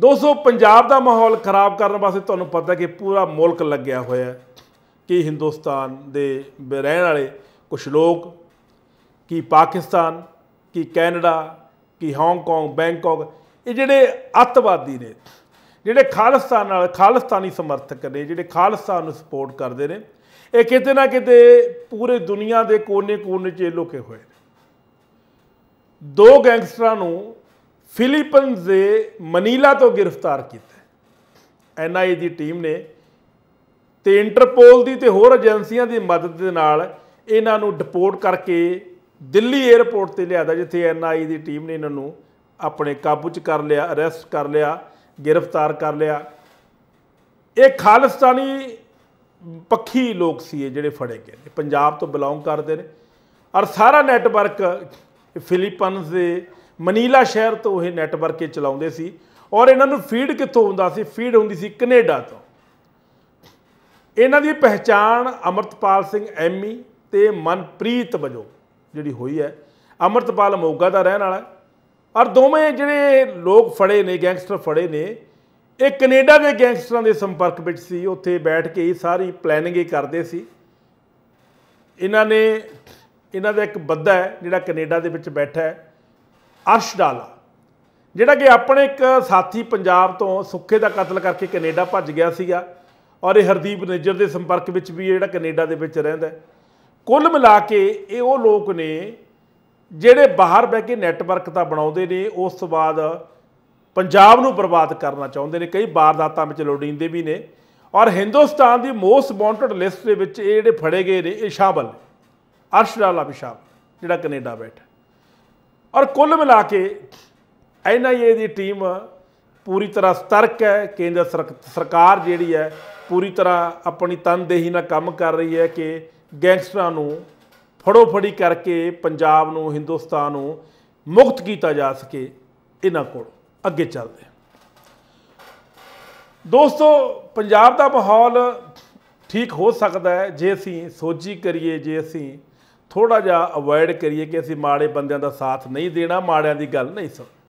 ਦੋਸਤੋ ਪੰਜਾਬ ਦਾ ਮਾਹੌਲ ਖਰਾਬ ਕਰਨ ਵਾਸਤੇ ਤੁਹਾਨੂੰ ਪਤਾ ਕਿ ਪੂਰਾ ਮੁਲਕ ਲੱਗਿਆ ਹੋਇਆ ਕਿ ਹਿੰਦੁਸਤਾਨ ਦੇ ਰਹਿਣ ਵਾਲੇ ਕੁਝ ਲੋਕ ਕਿ ਪਾਕਿਸਤਾਨ ਕਿ ਕੈਨੇਡਾ ਕਿ ਹਾਂਗਕਾਂਗ ਬੈਂਕਾਕ ਇਹ ਜਿਹੜੇ ਅੱਤਵਾਦੀ ਨੇ ਜਿਹੜੇ ਖਾਲਸਤਾਨ ਨਾਲ ਖਾਲਸਤਾਨੀ ਸਮਰਥਕ ਨੇ ਜਿਹੜੇ ਖਾਲਸਤਾਨ ਨੂੰ ਸਪੋਰਟ ਕਰਦੇ ਨੇ ਇਹ ਕਿਤੇ ਨਾ ਕਿਤੇ ਪੂਰੇ ਦੁਨੀਆ ਦੇ ਕੋਨੇ-ਕੋਨੇ 'ਚ ਲੁਕੇ ਹੋਏ ਨੇ ਦੋ ਗੈਂਗਸਟਰਾਂ ਨੂੰ ਫਿਲੀਪੀਨਸ ਦੇ ਮਨੀਲਾ ਤੋਂ ਗ੍ਰਿਫਤਾਰ ਕੀਤਾ ਐਨਆਈ ਦੀ ਟੀਮ ਨੇ ਤੇ ਇੰਟਰਪੋਲ ਦੀ ਤੇ ਹੋਰ ਏਜੰਸੀਆਂ ਦੀ ਮਦਦ ਦੇ ਨਾਲ ਇਹਨਾਂ ਨੂੰ ਡਿਪੋਰਟ ਕਰਕੇ ਦਿੱਲੀ 에ਅਰਪੋਰਟ ਤੇ ਲਿਆਦਾ ਜਿੱਥੇ ਐਨਆਈ ਦੀ ਟੀਮ ਨੇ ਇਹਨਾਂ ਨੂੰ ਆਪਣੇ ਕਾਬੂ 'ਚ ਕਰ ਲਿਆ ਅਰੈਸਟ ਕਰ ਲਿਆ ਗ੍ਰਿਫਤਾਰ ਕਰ ਲਿਆ ਇਹ ਖਾਲਿਸਤਾਨੀ ਪੱਖੀ ਲੋਕ ਸੀ ਜਿਹੜੇ ਫੜੇ ਗਏ ਪੰਜਾਬ ਤੋਂ ਬਿਲੋਂਗ ਕਰਦੇ ਨੇ ਔਰ ਸਾਰਾ ਨੈਟਵਰਕ ਫਿਲੀਪੀਨਸ ਦੇ ਮਨੀਲਾ ਸ਼ਹਿਰ ਤੋਂ ਇਹ ਨੈਟਵਰਕ ਇਹ ਚਲਾਉਂਦੇ ਸੀ ਔਰ ਇਹਨਾਂ ਨੂੰ ਫੀਡ ਕਿੱਥੋਂ ਹੁੰਦਾ ਸੀ ਫੀਡ ਹੁੰਦੀ ਸੀ ਕੈਨੇਡਾ ਤੋਂ ਇਹਨਾਂ ਦੀ ਪਹਿਚਾਣ ਅਮਰਤਪਾਲ ਸਿੰਘ ਐਮਈ ਤੇ ਮਨਪ੍ਰੀਤ ਵਜੋਂ ਜਿਹੜੀ ਹੋਈ ਹੈ ਅਮਰਤਪਾਲ ਮੋਗਾ ਦਾ ਰਹਿਣ ਵਾਲਾ ਔਰ ਦੋਵੇਂ ਜਿਹੜੇ ਲੋਕ ਫੜੇ ਨੇ ਗੈਂਗਸਟਰ ਫੜੇ ਨੇ ਇਹ ਕੈਨੇਡਾ ਦੇ ਗੈਂਗਸਟਰਾਂ ਦੇ ਸੰਪਰਕ ਵਿੱਚ ਸੀ ਉੱਥੇ ਬੈਠ ਕੇ ਹੀ ਸਾਰੀ ਪਲੈਨਿੰਗ ਹੀ ਕਰਦੇ ਸੀ ਇਹਨਾਂ ਨੇ ਇਹਨਾਂ ਦਾ ਇੱਕ ਬੱਦਾ ਹੈ ਜਿਹੜਾ ਕੈਨੇਡਾ ਦੇ ਵਿੱਚ ਬੈਠਾ ਹੈ ਅਰਸ਼ ਡਾਲਾ ਜਿਹੜਾ ਕਿ ਆਪਣੇ ਇੱਕ ਸਾਥੀ ਪੰਜਾਬ ਤੋਂ ਸੁੱਖੇ ਦਾ ਕਤਲ ਕਰਕੇ ਕੈਨੇਡਾ ਭੱਜ ਗਿਆ ਸੀਗਾ ਔਰ ਇਹ ਹਰਦੀਪ ਨੇਜਰ ਦੇ ਸੰਪਰਕ ਵਿੱਚ ਵੀ ਜਿਹੜਾ ਕੈਨੇਡਾ ਦੇ ਵਿੱਚ ਰਹਿੰਦਾ ਕੁੱਲ ਮਿਲਾ ਕੇ ਇਹ ਉਹ ਲੋਕ ਨੇ ਜਿਹੜੇ ਬਾਹਰ ਬਹਿ ਕੇ ਨੈਟਵਰਕ ਤਾਂ ਬਣਾਉਂਦੇ ਨੇ ਉਸ ਤੋਂ ਬਾਅਦ ਪੰਜਾਬ ਨੂੰ ਬਰਬਾਦ ਕਰਨਾ ਚਾਹੁੰਦੇ ਨੇ ਕਈ ਬਾਰਦਾਤਾਂ ਵਿੱਚ ਲੋੜੀਂਦੇ ਵੀ ਨੇ ਔਰ ਹਿੰਦੁਸਤਾਨ ਦੀ ਮੋਸਟ ਵਾਂਟਡ ਲਿਸਟ ਦੇ ਵਿੱਚ ਇਹ ਜਿਹੜੇ ਫੜੇ ਗਏ ਨੇ ਇਹ ਸ਼ਾਮਲ ਨੇ ਅਰਸ਼ ਲਾਲਾ ਪਿਸ਼ਾਬ ਜਿਹੜਾ ਕੈਨੇਡਾ ਬੈਠਾ ਔਰ ਕੁੱਲ ਮਿਲਾ ਕੇ ਐਨਆਈਏ ਦੀ ਟੀਮ ਪੂਰੀ ਤਰ੍ਹਾਂ ਸਤਰਕ ਹੈ ਕੇਂਦਰ ਸਰਕਾਰ ਜਿਹੜੀ ਹੈ ਪੂਰੀ ਤਰ੍ਹਾਂ ਆਪਣੀ ਤਨਦੇਹੀ ਨਾਲ ਕੰਮ ਕਰ ਰਹੀ ਹੈ ਕਿ ਗੈਂਗਸਟਰਾਂ ਨੂੰ ਫੜੋ ਫੜੀ ਕਰਕੇ ਪੰਜਾਬ ਨੂੰ ਹਿੰਦੁਸਤਾਨ ਨੂੰ ਮੁਕਤ ਕੀਤਾ ਜਾ ਸਕੇ ਇਹਨਾਂ ਕੋਲ ਅੱਗੇ ਚੱਲਦੇ ਦੋਸਤੋ ਪੰਜਾਬ ਦਾ ਮਾਹੌਲ ਠੀਕ ਹੋ ਸਕਦਾ ਹੈ ਜੇ ਅਸੀਂ ਸੋਚੀ ਕਰੀਏ ਜੇ ਅਸੀਂ ਥੋੜਾ ਜਿਹਾ ਅਵੋਇਡ ਕਰੀਏ ਕਿ ਅਸੀਂ ਮਾੜੇ ਬੰਦਿਆਂ ਦਾ ਸਾਥ ਨਹੀਂ ਦੇਣਾ ਮਾੜਿਆਂ ਦੀ ਗੱਲ ਨਹੀਂ ਸੁਣ